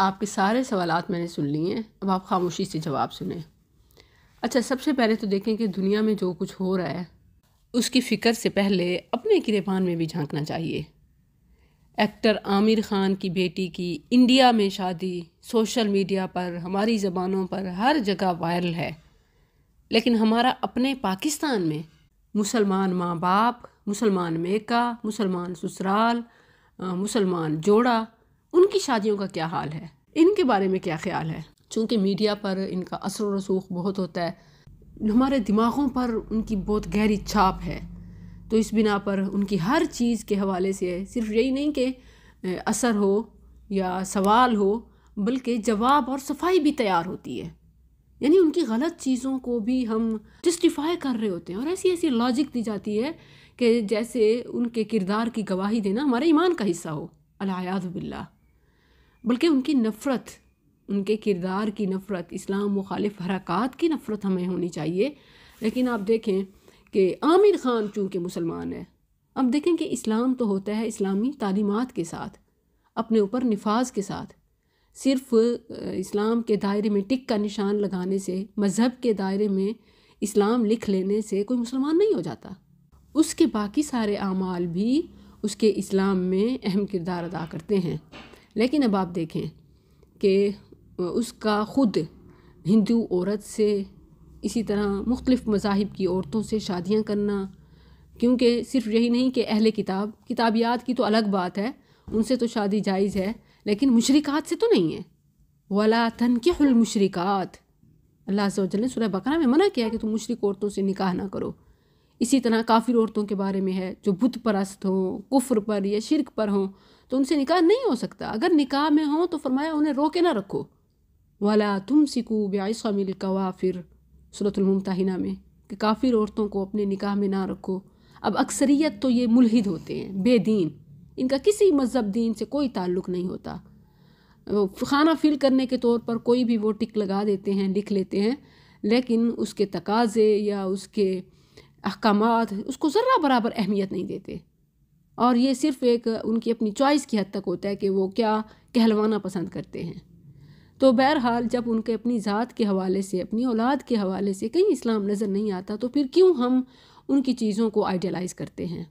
आपके सारे सवाल मैंने सुन लिए हैं अब आप खामोशी से जवाब सुने अच्छा सबसे पहले तो देखें कि दुनिया में जो कुछ हो रहा है उसकी फ़िक्र से पहले अपने किरेबान में भी झांकना चाहिए एक्टर आमिर ख़ान की बेटी की इंडिया में शादी सोशल मीडिया पर हमारी ज़बानों पर हर जगह वायरल है लेकिन हमारा अपने पाकिस्तान में मुसलमान माँ बाप मुसलमान मेका मुसलमान ससुराल मुसलमान जोड़ा उनकी शादियों का क्या हाल है इनके बारे में क्या ख्याल है चूँकि मीडिया पर इनका असर रसूख बहुत होता है हमारे दिमागों पर उनकी बहुत गहरी छाप है तो इस बिना पर उनकी हर चीज़ के हवाले से सिर्फ यही नहीं कि असर हो या सवाल हो बल्कि जवाब और सफाई भी तैयार होती है यानी उनकी गलत चीज़ों को भी हम जस्टिफाई कर रहे होते हैं और ऐसी ऐसी लॉजिक दी जाती है कि जैसे उनके किरदार की गवाही देना हमारे ईमान का हिस्सा हो अलायाद बिल्ला बल्कि उनकी नफ़रत उनके किरदार की नफ़रत इस्लाम मुखालिफ हरकत की नफ़रत हमें होनी चाहिए लेकिन आप देखें कि आमिर ख़ान चूँकि मुसलमान है अब देखें कि इस्लाम तो होता है इस्लामी तालीमत के साथ अपने ऊपर नफाज के साथ सिर्फ इस्लाम के दायरे में टिक का निशान लगाने से मज़हब के दायरे में इस्लाम लिख लेने से कोई मुसलमान नहीं हो जाता उसके बाकी सारे अमाल भी उसके इस्लाम में अहम किरदार अदा करते हैं लेकिन अब आप देखें कि उसका ख़ुद हिंदू औरत से इसी तरह मुख्तलिफ़ मजाहिब की औरतों से शादियाँ करना क्योंकि सिर्फ यही नहीं कि अहल किताब किताबियात की तो अलग बात है उनसे तो शादी जायज़ है लेकिन मुशरक़ात से तो नहीं है वला तन के मुशरक़ात अल्लाह वजल ने सुरह बकरा में मना किया कि तुम मशरक़ औरतों से निकाह ना करो इसी तरह काफिर औरतों के बारे में है जो बुत परस्त हों कुफ्र पर या शिरक पर हों तो उनसे निकाह नहीं हो सकता अगर निकाह में हो तो फरमाया उन्हें रोके ना रखो वाला तुम सिकू ब्यासमिल कवाफिर सूरतमताहिना में कि काफिर औरतों को अपने निकाह में ना रखो अब अक्सरियत तो ये मुलहिद होते हैं बेदीन इनका किसी मज़हब दीन से कोई ताल्लुक़ नहीं होता खाना फिल करने के तौर पर कोई भी वो टिक लगा देते हैं लिख लेते हैं लेकिन उसके तकाजे या उसके अहकाम उसको ज़र्रा बराबर अहमियत नहीं देते और ये सिर्फ एक उनकी अपनी चॉइस की हद तक होता है कि वो क्या कहलवाना पसंद करते हैं तो बहरहाल जब उनके अपनी ज़ात के हवाले से अपनी औलाद के हवाले से कहीं इस्लाम नज़र नहीं आता तो फिर क्यों हम उनकी चीज़ों को आइडियलाइज़ करते हैं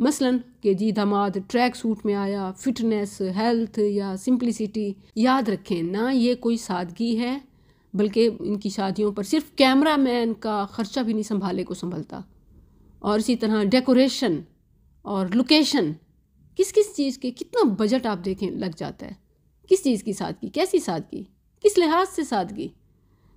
मसलन कि जी दमाद ट्रैक सूट में आया फिटनेस हेल्थ या सिंप्लिसिटी याद रखें ना ये कोई सादगी है बल्कि इनकी शादियों पर सिर्फ कैमरा मैन का ख़र्चा भी नहीं संभाले को संभलता और इसी तरह डेकोरेशन और लोकेशन किस किस चीज़ के कितना बजट आप देखें लग जाता है किस चीज़ की सादगी कैसी सादगी किस लिहाज से सादगी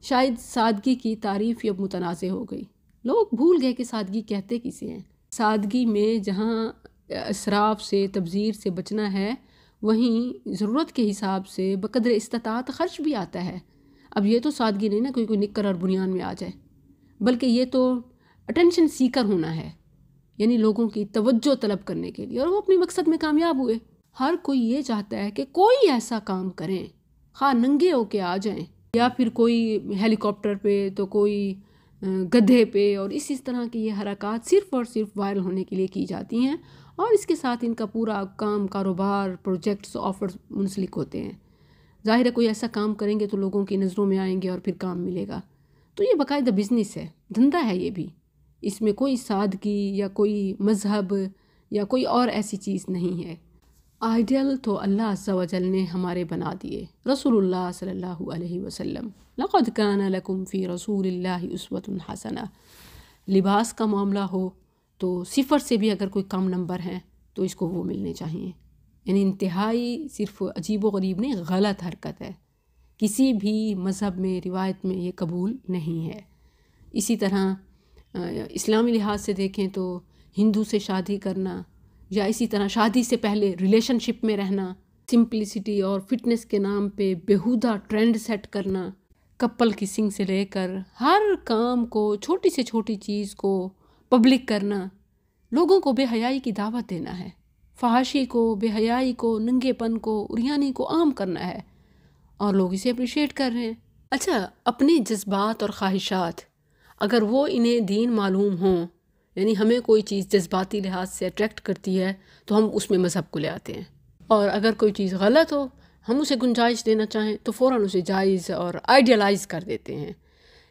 शायद सादगी की तारीफ ही अब मुतनाज़ हो गई लोग भूल गए कि सादगी कहते किसे हैं सादगी में जहाँ इसराफ से तबज़ीर से बचना है वहीं ज़रूरत के हिसाब से बकदर इस्तात खर्च भी आता है अब ये तो सादगी नहीं ना कोई कोई निक्कर और बुनियान में आ जाए बल्कि ये तो अटेंशन सीकर होना है यानी लोगों की तवज्जो तलब करने के लिए और वो अपने मकसद में कामयाब हुए हर कोई ये चाहता है कि कोई ऐसा काम करें खा हाँ, नंगे होके आ जाएं या फिर कोई हेलीकॉप्टर पे तो कोई गधे पे और इस इस तरह की ये हरकत सिर्फ़ और सिर्फ वायरल होने के लिए की जाती हैं और इसके साथ इनका पूरा काम कारोबार प्रोजेक्ट्स ऑफर मुंसलिक होते हैं ज़ाहिर है कोई ऐसा काम करेंगे तो लोगों की नज़रों में आएंगे और फिर काम मिलेगा तो ये बाकायदा बिज़नेस है धंधा है ये भी इसमें कोई सादगी या कोई मज़हब या कोई और ऐसी चीज़ नहीं है आइडियल तो अल्लाह वजल ने हमारे बना दिए रसूलुल्लाह सल्लल्लाहु अलैहि वसल्लम लक़द कान लकुम फ़ी रसूल उसवतुन हसना लिबास का मामला हो तो सिफर से भी अगर कोई कम नंबर हैं तो इसको वो मिलने चाहिए यानी इंतहाई सिर्फ अजीब गरीब ने गलत हरकत है किसी भी मज़हब में रिवायत में ये कबूल नहीं है इसी तरह इस्लामी लिहाज से देखें तो हिंदू से शादी करना या इसी तरह शादी से पहले रिलेशनशिप में रहना सिंप्लिसिटी और फिटनेस के नाम पे बेहुदा ट्रेंड सेट करना कपल किसिंग से लेकर हर काम को छोटी से छोटी चीज़ को पब्लिक करना लोगों को बेहयाई की दावत देना है फहाशी को बेहयाई को नंगेपन को उरियानी को आम करना है और लोग इसे अप्रिशिएट कर रहे हैं अच्छा अपने जज्बात और ख्वाहिशात अगर वो इन्हें दीन मालूम हों यानी हमें कोई चीज़ जज्बाती लिहाज से अट्रैक्ट करती है तो हम उसमें मज़हब को ले आते हैं और अगर कोई चीज़ गलत हो हम उसे गुंजाइश देना चाहें तो फ़ौर उसे जायज़ और आइडियलाइज़ कर देते हैं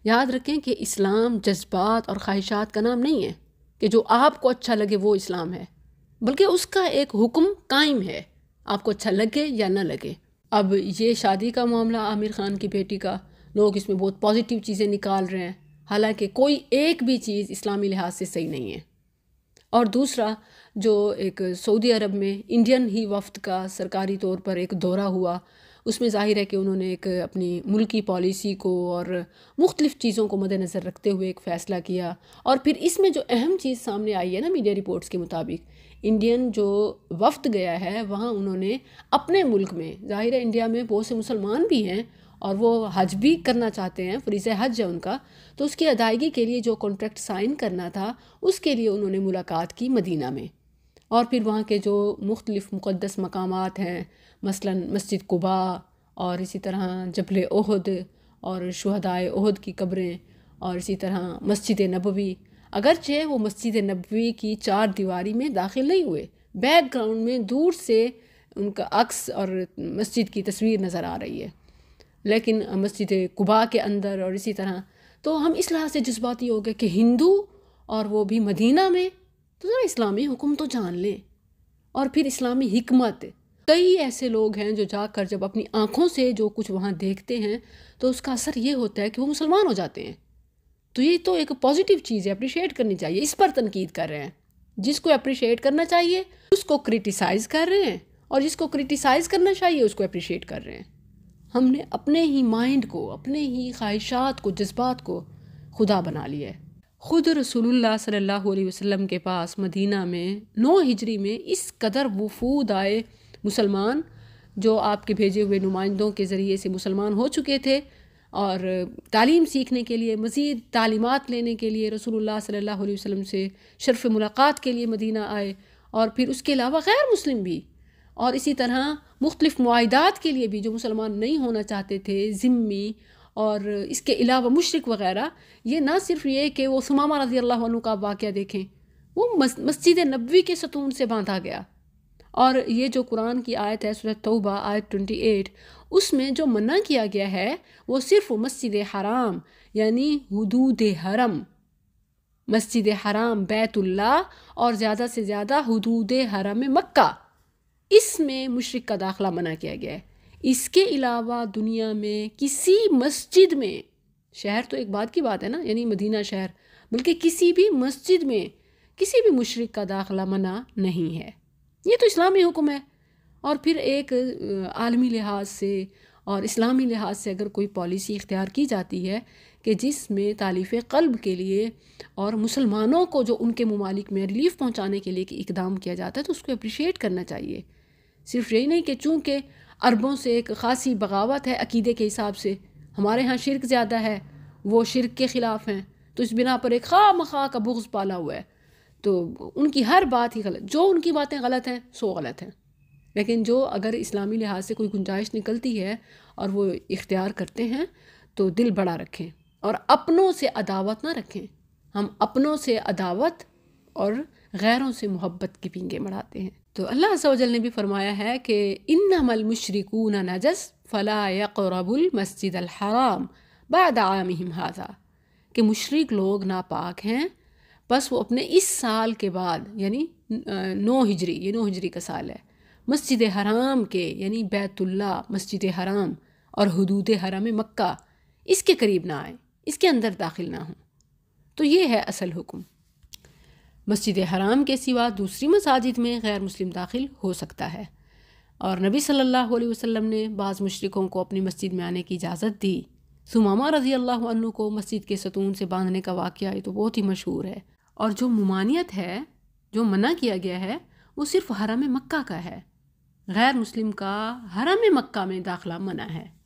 याद रखें कि इस्लाम जज्बात और ख्वाहिशात का नाम नहीं है कि जो आपको अच्छा लगे वो इस्लाम है बल्कि उसका एक हुक्म कायम है आपको अच्छा लगे या ना लगे अब ये शादी का मामला आमिर ख़ान की बेटी का लोग इसमें बहुत पॉजिटिव चीज़ें निकाल रहे हैं हालांकि कोई एक भी चीज़ इस्लामी लिहाज से सही नहीं है और दूसरा जो एक सऊदी अरब में इंडियन ही वफ्त का सरकारी तौर पर एक दौरा हुआ उसमें जाहिर है कि उन्होंने एक अपनी मुल्की पॉलिसी को और मुख्तलिफ़ चीज़ों को मद्दनज़र रखते हुए एक फ़ैसला किया और फिर इसमें जो अहम चीज़ सामने आई है ना मीडिया रिपोर्ट्स के मुताबिक इंडियन जो वफ्त गया है वहाँ उन्होंने अपने मुल्क में ज़ाहिर है इंडिया में बहुत से मुसलमान भी हैं और वो हज भी करना चाहते हैं फरीज हज है उनका तो उसकी अदायगी के लिए जो कॉन्ट्रैक्ट साइन करना था उसके लिए उन्होंने मुलाकात की मदीना में और फिर वहाँ के जो मुख्तलिफ मुक़दस मकाम हैं मसलन मस्जिद कुबा और इसी तरह जबल ओहद और शहदाय ओहद की कब्रें और इसी तरह मस्जिद नबवी अगरचे वो मस्जिद नबवी की चार दीवारी में दाखिल नहीं हुए बैकग्राउंड में दूर से उनका अक्स और मस्जिद की तस्वीर नज़र आ रही है लेकिन मस्जिद कुबा के अंदर और इसी तरह तो हम इस लिहाज से जज्बाती हो गए कि हिंदू और वो भी मदीना में तो ज़रा इस्लामी हुक्म तो जान लें और फिर इस्लामी हमत कई ऐसे लोग हैं जो जाकर जब अपनी आँखों से जो कुछ वहाँ देखते हैं तो उसका असर ये होता है कि वो मुसलमान हो जाते हैं तो ये तो एक पॉजिटिव चीज़ है अप्रिशिएट करनी चाहिए इस पर तनकीद कर रहे हैं जिसको अप्रिशिएट करना चाहिए उसको क्रिटिसाइज़ कर रहे हैं और जिसको क्रिटिसाइज़ करना चाहिए उसको अप्रिशिएट कर रहे हैं हमने अपने ही माइंड को अपने ही ख्वाहिशात को जज्बात को खुदा बना लिया है ख़ुद रसूलुल्लाह सल्लल्लाहु अलैहि वसल्लम के पास मदीना में नौ हिजरी में इस कदर वफूद आए मुसलमान जो आपके भेजे हुए नुमाइंदों के ज़रिए से मुसलमान हो चुके थे और तालीम सीखने के लिए मज़ीद तालीमत लेने के लिए रसूलुल्लाह सल्लल्लाहु अलैहि वसल्लम से शर्फ़ मुलाकात के लिए मदीना आए और फिर उसके अलावा गैर मुस्लिम भी और इसी तरह मुख्तलिफ माहदात के लिए भी जो मुसलमान नहीं होना चाहते थे ज़िम्मी और इसके अलावा मुशरक वगैरह ये ना सिर्फ ये कि वो सुमामा रजी अल्लाह का वाक़ देखें वो मस्जिद नबी के सतून से बांधा गया और ये जो कुरान की आयत है सूरत तौबा आयत ट्वेंटी एट उसमें जो मना किया गया है वो सिर्फ मस्जिद हराम यानी हदूद हरम मस्जिद हराम बैतुल्ला और ज़्यादा से ज़्यादा हदूद हरम मक्का इसमें मुशरक़ का दाखला मना किया गया है इसके अलावा दुनिया में किसी मस्जिद में शहर तो एक बात की बात है ना यानी मदीना शहर बल्कि किसी भी मस्जिद में किसी भी मशरक का दाखला मना नहीं है ये तो इस्लामी हुक्म है और फिर एक आलमी लिहाज से और इस्लामी लिहाज से अगर कोई पॉलिसी इख्तियार की जाती है कि जिसमें तालीफ़ कल्ब के लिए और मुसलमानों को जो उनके ममालिक में रिलीफ पहुँचाने के लिए इकदाम किया जाता है तो उसको अप्रिशिएट करना चाहिए सिर्फ यही नहीं कि चूँकि अरबों से एक खासी बगावत है अकीदे के हिसाब से हमारे यहाँ शिरक ज़्यादा है वो शिरक के ख़िलाफ़ हैं तो इस बिना पर एक खाम खा का बुग्स पाला हुआ है तो उनकी हर बात ही गलत जो उनकी बातें गलत हैं सो गलत हैं लेकिन जो अगर इस्लामी लिहाज से कोई गुंजाइश निकलती है और वो इख्तियार करते हैं तो दिल बड़ा रखें और अपनों से अदावत ना रखें हम अपनों से अदावत और गैरों से मोहब्बत की पींगे मढ़ाते हैं तो अल्लाह सजल ने भी फरमाया है कि इन नमल मशरकून नजस फ़ला यकरबुल मस्जिद हराम बद आम हाजा कि मुशरक लोग नापाक हैं बस वो अपने इस साल के बाद यानी नौ हिजरी ये नौ हिजरी का साल है मस्जिद हराम के यानी बैतुल्ला मस्जिद हराम और हदूद हराम मक्का इसके करीब ना आए इसके अंदर दाखिल ना हों तो ये है असल हुक्म मस्जिद हराम के सिवा दूसरी मसाजिद में गैर मुस्लिम दाखिल हो सकता है और नबी सल्लल्लाहु अलैहि वसल्लम ने बाज़ मशरक़ों को अपनी मस्जिद में आने की इजाज़त दी सुमामा रज़ी अल्लाह को मस्जिद के सतून से बांधने का वाक़ ये तो बहुत ही मशहूर है और जो ममानियत है जो मना किया गया है वो सिर्फ़ हरम मक्का का है गैर मुस्लिम का हरम मक्का में दाखला मना है